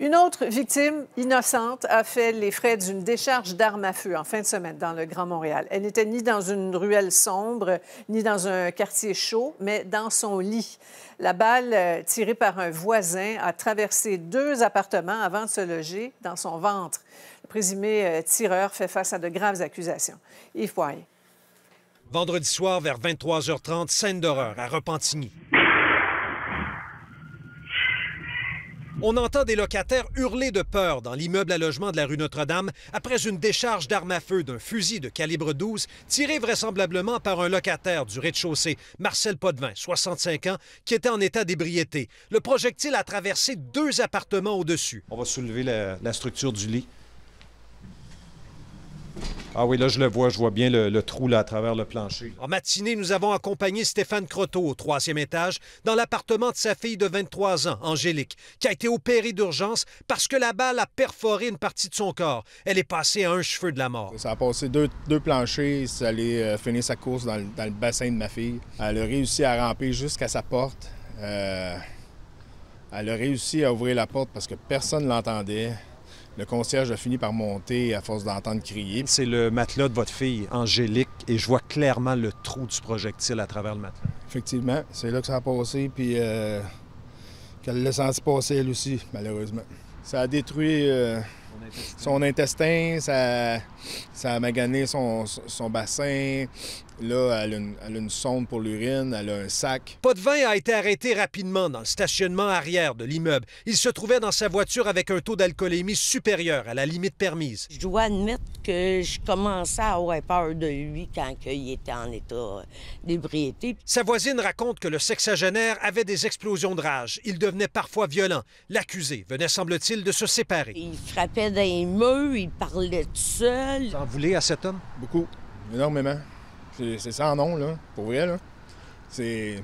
Une autre victime innocente a fait les frais d'une décharge d'armes à feu en fin de semaine dans le Grand Montréal. Elle n'était ni dans une ruelle sombre, ni dans un quartier chaud, mais dans son lit. La balle euh, tirée par un voisin a traversé deux appartements avant de se loger dans son ventre. Le présumé euh, tireur fait face à de graves accusations. Yves Poirier. Vendredi soir vers 23h30, scène d'horreur à Repentigny. On entend des locataires hurler de peur dans l'immeuble à logement de la rue Notre-Dame après une décharge d'armes à feu d'un fusil de calibre 12 tiré vraisemblablement par un locataire du rez-de-chaussée, Marcel Podvin, 65 ans, qui était en état d'ébriété. Le projectile a traversé deux appartements au-dessus. On va soulever la, la structure du lit ah oui, là, je le vois, je vois bien le, trou là, à travers le plancher. En matinée, nous avons accompagné Stéphane Croteau au troisième étage dans l'appartement de sa fille de 23 ans, Angélique, qui a été opérée d'urgence parce que la balle a perforé une partie de son corps. Elle est passée à un cheveu de la mort. Ça a passé deux, planchers, ça allait euh, finir sa course dans le, bassin de ma fille. Elle a réussi à ramper jusqu'à sa porte. Euh, elle a réussi à ouvrir la porte parce que personne ne l'entendait. Le concierge a fini par monter à force d'entendre crier. C'est le matelas de votre fille, Angélique, et je vois clairement le trou du projectile à travers le matelas. Effectivement, c'est là que ça a passé, puis euh, qu'elle l'a senti passer elle aussi, malheureusement. Ça a détruit euh, son intestin, ça, ça a magané son, son bassin, Là, elle a, une, sonde pour l'urine, elle a un sac. Potvin a été arrêté rapidement dans le stationnement arrière de l'immeuble. Il se trouvait dans sa voiture avec un taux d'alcoolémie supérieur à la limite permise. Je dois admettre que je commençais à avoir peur de lui quand il était en état d'ébriété. Sa voisine raconte que le sexagénaire avait des explosions de rage. Il devenait parfois violent. L'accusé venait, semble-t-il, de se séparer. Il frappait des murs, il parlait tout seul. Vous en voulez à cet homme? Beaucoup, énormément. C'est sans nom, là, pour vrai. Là. C'est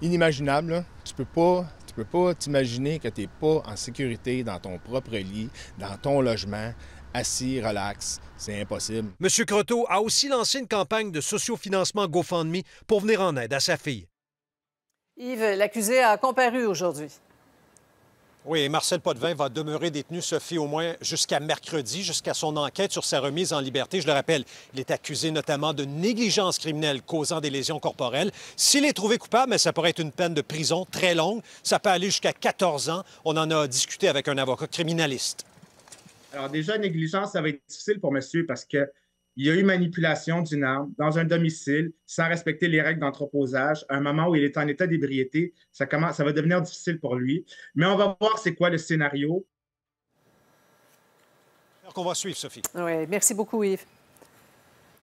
inimaginable. Tu peux pas tu peux pas t'imaginer que tu n'es pas en sécurité dans ton propre lit, dans ton logement, assis, relax. C'est impossible. M. Croteau a aussi lancé une campagne de sociofinancement GoFundMe pour venir en aide à sa fille. Yves, l'accusé a comparu aujourd'hui. Oui, et Marcel Potvin va demeurer détenu, Sophie, au moins jusqu'à mercredi, jusqu'à son enquête sur sa remise en liberté. Je le rappelle, il est accusé notamment de négligence criminelle causant des lésions corporelles. S'il est trouvé coupable, ça pourrait être une peine de prison très longue. Ça peut aller jusqu'à 14 ans. On en a discuté avec un avocat criminaliste. Alors déjà, négligence, ça va être difficile pour monsieur parce que il y a eu manipulation d'une arme dans un domicile sans respecter les règles d'entreposage. un moment où il est en état d'ébriété, ça, commence, ça va devenir difficile pour lui. Mais on va voir c'est quoi le scénario. On va suivre, Sophie. Oui, merci beaucoup, Yves.